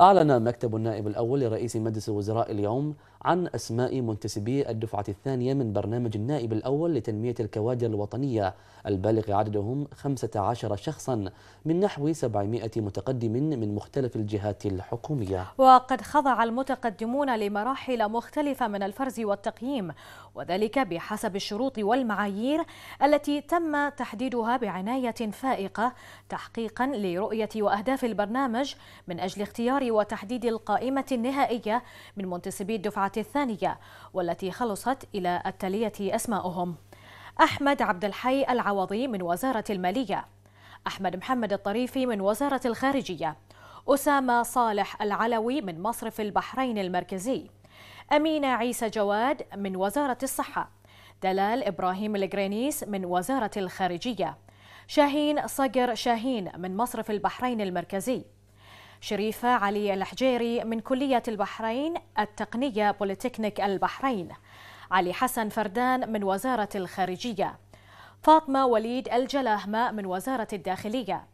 أعلن مكتب النائب الأول لرئيس مجلس الوزراء اليوم عن أسماء منتسبي الدفعة الثانية من برنامج النائب الأول لتنمية الكوادر الوطنية البالغ عددهم 15 شخصا من نحو 700 متقدم من مختلف الجهات الحكومية وقد خضع المتقدمون لمراحل مختلفة من الفرز والتقييم وذلك بحسب الشروط والمعايير التي تم تحديدها بعناية فائقة تحقيقا لرؤية وأهداف البرنامج من أجل اختيار وتحديد القائمة النهائية من منتسبي الدفعة الثانية والتي خلصت إلى التالية أسماؤهم أحمد عبد الحي العوضي من وزارة المالية أحمد محمد الطريفي من وزارة الخارجية أسامة صالح العلوي من مصرف البحرين المركزي أمينة عيسى جواد من وزارة الصحة دلال إبراهيم الجرينيس من وزارة الخارجية شاهين صقر شاهين من مصرف البحرين المركزي شريفة علي الحجيري من كلية البحرين التقنية بوليتكنيك البحرين علي حسن فردان من وزارة الخارجية فاطمة وليد الجلاهمة من وزارة الداخلية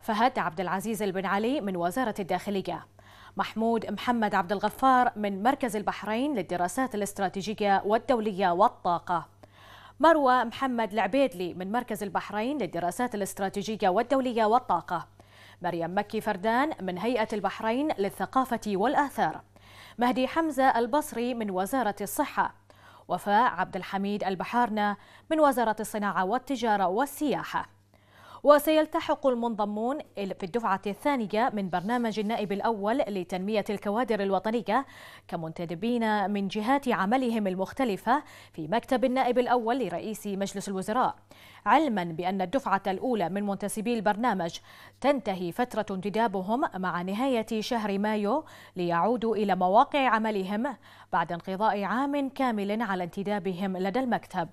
فهد عبد العزيز البن علي من وزارة الداخلية محمود محمد عبد الغفار من مركز البحرين للدراسات الاستراتيجية والدولية والطاقة مروى محمد العبيدلي من مركز البحرين للدراسات الاستراتيجية والدولية والطاقة مريم مكي فردان من هيئة البحرين للثقافة والآثار مهدي حمزة البصري من وزارة الصحة وفاء عبد الحميد البحارنا من وزارة الصناعة والتجارة والسياحة وسيلتحق المنضمون في الدفعة الثانية من برنامج النائب الأول لتنمية الكوادر الوطنية كمنتدبين من جهات عملهم المختلفة في مكتب النائب الأول لرئيس مجلس الوزراء علما بأن الدفعة الأولى من منتسبي البرنامج تنتهي فترة انتدابهم مع نهاية شهر مايو ليعودوا إلى مواقع عملهم بعد انقضاء عام كامل على انتدابهم لدى المكتب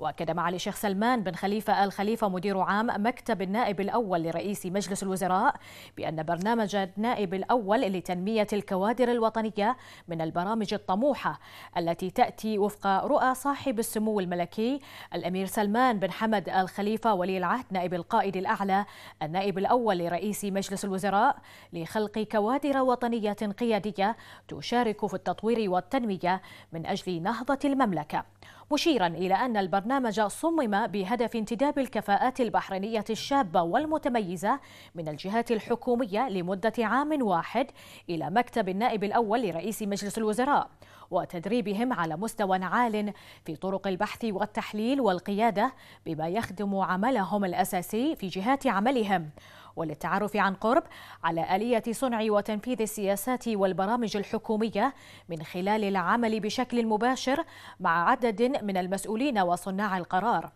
واكد معالي الشيخ سلمان بن خليفه ال خليفه مدير عام مكتب النائب الاول لرئيس مجلس الوزراء بان برنامج النائب الاول لتنميه الكوادر الوطنيه من البرامج الطموحه التي تاتي وفق رؤى صاحب السمو الملكي الامير سلمان بن حمد ال خليفه ولي العهد نائب القائد الاعلى النائب الاول لرئيس مجلس الوزراء لخلق كوادر وطنيه قياديه تشارك في التطوير والتنميه من اجل نهضه المملكه مشيرا إلى أن البرنامج صمم بهدف انتداب الكفاءات البحرينية الشابة والمتميزة من الجهات الحكومية لمدة عام واحد إلى مكتب النائب الأول لرئيس مجلس الوزراء وتدريبهم على مستوى عال في طرق البحث والتحليل والقيادة بما يخدم عملهم الأساسي في جهات عملهم وللتعرف عن قرب على آلية صنع وتنفيذ السياسات والبرامج الحكومية من خلال العمل بشكل مباشر مع عدد من المسؤولين وصناع القرار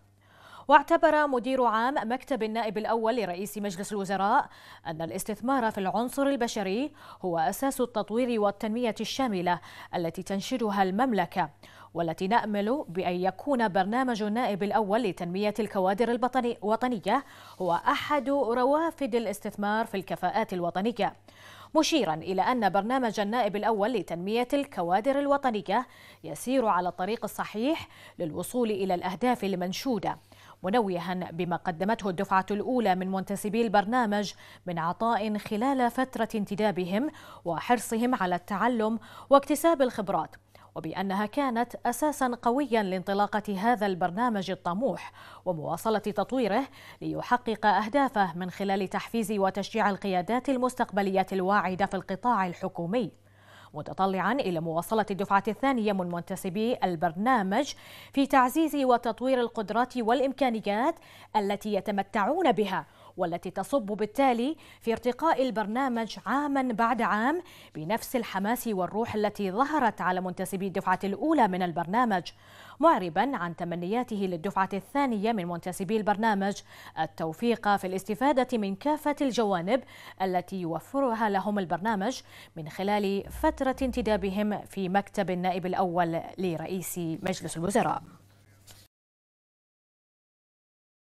واعتبر مدير عام مكتب النائب الأول لرئيس مجلس الوزراء أن الاستثمار في العنصر البشري هو أساس التطوير والتنمية الشاملة التي تنشدها المملكة والتي نأمل بأن يكون برنامج النائب الأول لتنمية الكوادر الوطنية هو أحد روافد الاستثمار في الكفاءات الوطنية مشيرا إلى أن برنامج النائب الأول لتنمية الكوادر الوطنية يسير على الطريق الصحيح للوصول إلى الأهداف المنشودة منوها بما قدمته الدفعة الأولى من منتسبي البرنامج من عطاء خلال فترة انتدابهم وحرصهم على التعلم واكتساب الخبرات وبأنها كانت أساسا قويا لانطلاقة هذا البرنامج الطموح ومواصلة تطويره ليحقق أهدافه من خلال تحفيز وتشجيع القيادات المستقبلية الواعدة في القطاع الحكومي متطلعا الى مواصله الدفعه الثانيه من منتسبي البرنامج في تعزيز وتطوير القدرات والامكانيات التي يتمتعون بها والتي تصب بالتالي في ارتقاء البرنامج عاما بعد عام بنفس الحماس والروح التي ظهرت على منتسبي الدفعة الأولى من البرنامج معربا عن تمنياته للدفعة الثانية من منتسبي البرنامج التوفيق في الاستفادة من كافة الجوانب التي يوفرها لهم البرنامج من خلال فترة انتدابهم في مكتب النائب الأول لرئيس مجلس الوزراء